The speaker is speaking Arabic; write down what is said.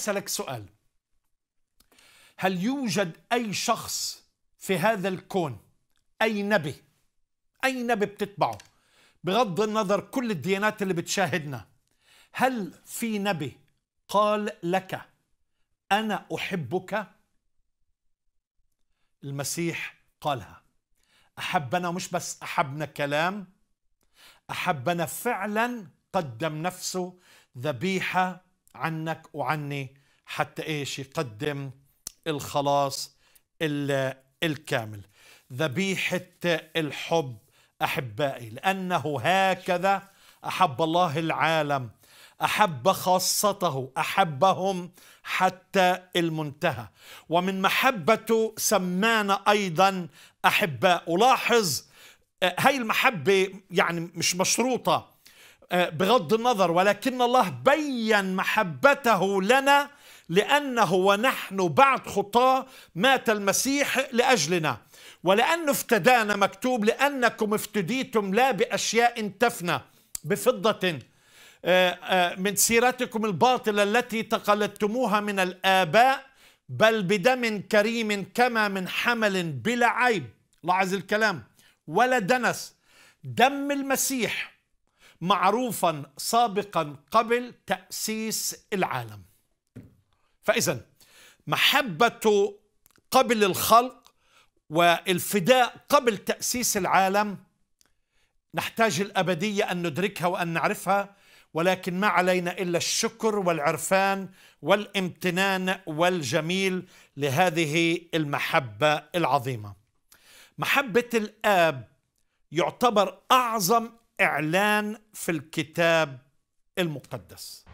أسألك سؤال هل يوجد أي شخص في هذا الكون أي نبي أي نبي بتتبعه بغض النظر كل الديانات اللي بتشاهدنا هل في نبي قال لك أنا أحبك المسيح قالها أحبنا مش بس أحبنا كلام أحبنا فعلا قدم نفسه ذبيحة عنك وعني حتى ايش يقدم الخلاص الكامل ذبيحه الحب احبائي لانه هكذا احب الله العالم احب خاصته احبهم حتى المنتهى ومن محبته سمانا ايضا احباء ولاحظ آه، هاي المحبه يعني مش مشروطه آه، بغض النظر ولكن الله بين محبته لنا لأنه ونحن بعد خطاه مات المسيح لأجلنا ولأنه افتدانا مكتوب لأنكم افتديتم لا بأشياء تفنى بفضة آه، آه، من سيرتكم الباطلة التي تقلدتموها من الآباء بل بدم كريم كما من حمل بلا عيب لاحظ الكلام ولا دنس دم المسيح معروفا سابقا قبل تأسيس العالم فإذا محبته قبل الخلق والفداء قبل تأسيس العالم نحتاج الأبدية أن ندركها وأن نعرفها ولكن ما علينا إلا الشكر والعرفان والامتنان والجميل لهذه المحبة العظيمة محبة الآب يعتبر أعظم اعلان في الكتاب المقدس